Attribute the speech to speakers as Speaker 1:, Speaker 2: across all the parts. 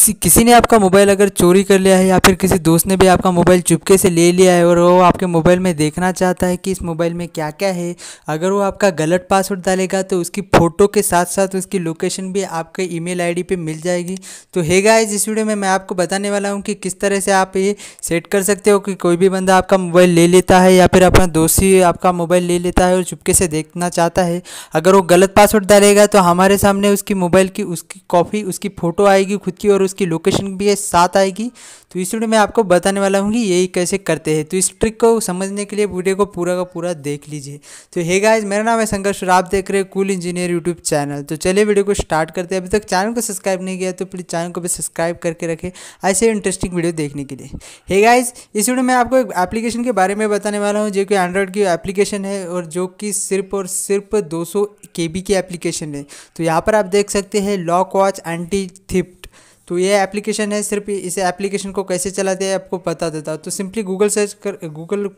Speaker 1: किसी किसी ने आपका मोबाइल अगर चोरी कर लिया है या फिर किसी दोस्त ने भी आपका मोबाइल चुपके से ले लिया है और वो आपके मोबाइल में देखना चाहता है कि इस मोबाइल में क्या क्या है अगर वो आपका गलत पासवर्ड डालेगा तो उसकी फ़ोटो के साथ साथ उसकी लोकेशन भी आपके ईमेल आईडी पे मिल जाएगी तो हे गाइस इस वीडियो में मैं आपको बताने वाला हूँ कि किस तरह से आप ये सेट कर सकते हो कि कोई भी बंदा आपका मोबाइल ले लेता है या फिर अपना दोस्त ही आपका मोबाइल ले लेता है और चुपके से देखना चाहता है अगर वो गलत पासवर्ड डालेगा तो हमारे सामने उसकी मोबाइल की उसकी कॉपी उसकी फ़ोटो आएगी खुद की और उसकी लोकेशन भी साथ आएगी तो इस वीडियो में आपको बताने वाला हूँ कि यही कैसे करते हैं तो इस ट्रिक को समझने के लिए वीडियो को पूरा का पूरा देख लीजिए तो हे गाइज मेरा नाम है संघर्ष और आप देख रहे हैं कूल इंजीनियर यूट्यूब चैनल तो चलिए वीडियो को स्टार्ट करते हैं अभी तक चैनल को सब्सक्राइब नहीं किया तो प्लीज़ चैनल को भी सब्सक्राइब करके रखें ऐसे इंटरेस्टिंग वीडियो देखने के लिए हे गाइज इस वीडियो में आपको एक एप्लीकेशन के बारे में बताने वाला हूँ जो कि एंड्रॉयड की एप्लीकेशन है और जो कि सिर्फ और सिर्फ दो सौ की एप्लीकेशन है तो यहाँ पर आप देख सकते हैं लॉक वॉच एंटी थिप तो ये एप्लीकेशन है सिर्फ इस एप्लीकेशन को कैसे चलाते हैं आपको पता देता तो सिंपली गूगल सर्च कर Google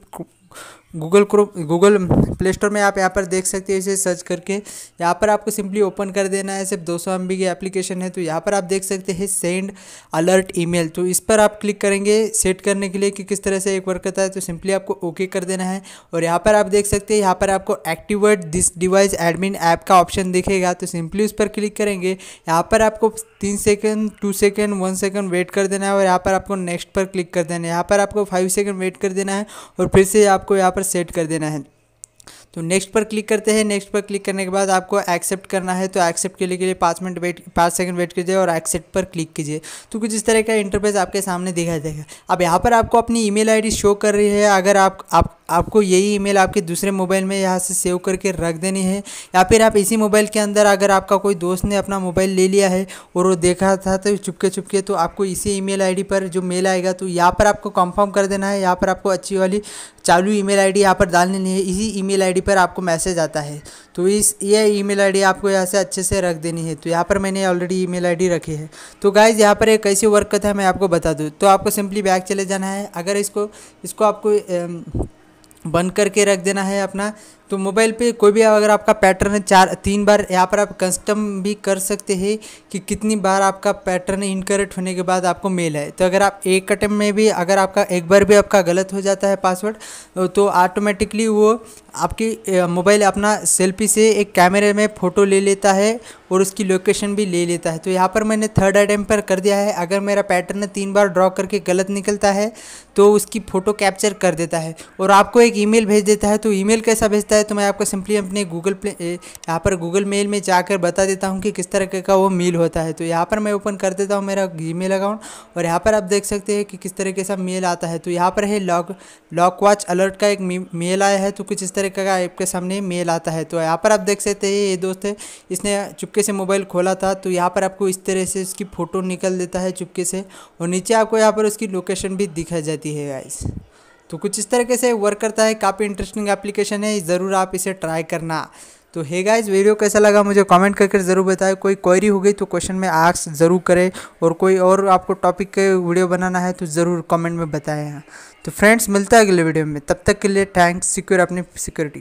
Speaker 1: Google Chrome Google Play Store में आप यहाँ पर देख सकते हैं इसे सर्च करके यहाँ पर आपको सिंपली ओपन कर देना है सिर्फ दो सौ एम बी की एप्लीकेशन है तो यहाँ पर आप देख सकते हैं सेंड अलर्ट ईमेल तो इस पर आप क्लिक करेंगे सेट करने के लिए कि किस तरह से एक वर्क करता है तो सिंपली आपको ओके कर देना है और यहाँ पर आप देख सकते हैं यहाँ पर आपको activate this device admin app का ऑप्शन दिखेगा तो सिंपली उस पर क्लिक करेंगे यहाँ पर आपको तीन second two second one second wait कर देना है और यहाँ पर आपको नेक्स्ट पर क्लिक कर देना है यहाँ पर आपको फाइव सेकेंड वेट कर देना है और फिर से आप आपको यहाँ पर सेट कर देना है तो नेक्स्ट पर क्लिक करते हैं नेक्स्ट पर क्लिक करने के बाद आपको एक्सेप्ट करना है तो एक्सेप्ट के लिए के लिए पाँच मिनट वेट पाँच सेकंड वेट कीजिए और एक्सेप्ट पर क्लिक कीजिए तो कुछ इस तरह का इंटरफेस आपके सामने दिखाई देगा अब यहाँ पर आपको अपनी ईमेल आईडी शो कर रही है अगर आप आप आपको यही ईमेल आपके दूसरे मोबाइल में यहाँ से सेव करके रख देनी है या फिर आप इसी मोबाइल के अंदर अगर आपका कोई दोस्त ने अपना मोबाइल ले लिया है और वो देखा था तो चुपके चुपके तो आपको इसी ईमेल आईडी पर जो मेल आएगा तो यहाँ पर आपको कंफर्म कर देना है यहाँ पर आपको अच्छी वाली चालू ईमेल आईडी यहाँ पर डालनी है इसी ई मेल पर आपको मैसेज आता है तो इस ये ई मेल आपको यहाँ से अच्छे से रख देनी है तो यहाँ पर मैंने ऑलरेडी ई मेल रखी है तो गाइज यहाँ पर एक कैसे वर्क करता है मैं आपको बता दूँ तो आपको सिंपली बैग चले जाना है अगर इसको इसको आपको बंद करके रख देना है अपना तो मोबाइल पे कोई भी अगर आपका पैटर्न चार तीन बार यहाँ पर आप कस्टम भी कर सकते हैं कि कितनी बार आपका पैटर्न इनकरेक्ट होने के बाद आपको मेल है तो अगर आप एक अटैम्प में भी अगर आपका एक बार भी आपका गलत हो जाता है पासवर्ड तो ऑटोमेटिकली वो आपकी मोबाइल अपना सेल्फी से एक कैमरे में फ़ोटो ले लेता है और उसकी लोकेशन भी ले लेता है तो यहाँ पर मैंने थर्ड अटैम्प पर कर दिया है अगर मेरा पैटर्न तीन बार ड्रॉ करके गलत निकलता है तो उसकी फ़ोटो कैप्चर कर देता है और आपको एक ईमेल भेज देता है तो ईमेल कैसा भेजता है है तो मैं आपको सिंपली अपने गूगल प्ले यहाँ पर गूगल मेल में जाकर बता देता हूँ कि किस तरह का वो मेल होता है तो यहाँ पर मैं ओपन कर देता हूँ मेरा जी अकाउंट और यहाँ पर आप देख सकते हैं कि किस तरीके से मेल आता है तो यहाँ पर है लॉक लॉक वॉच अलर्ट का एक मेल आया है तो कुछ इस तरीके का आपके सामने मेल आता है तो यहाँ पर आप देख सकते हैं ये दोस्त है इसने चुपके से मोबाइल खोला था तो यहाँ पर आपको इस तरह से उसकी फ़ोटो निकल देता है चुपके से और नीचे आपको यहाँ पर उसकी लोकेशन भी दिखाई जाती है गाइस तो कुछ इस तरीके से वर्क करता है काफ़ी इंटरेस्टिंग एप्लीकेशन है ज़रूर आप इसे ट्राई करना तो हे गाइज वीडियो कैसा लगा मुझे कमेंट करके ज़रूर बताएं कोई क्वेरी हो गई तो क्वेश्चन में आस्क ज़रूर करें और कोई और आपको टॉपिक के वीडियो बनाना है तो ज़रूर कमेंट में बताएं तो फ्रेंड्स मिलता है अगले वीडियो में तब तक के लिए थैंक्स सिक्योर अपनी सिक्योरिटी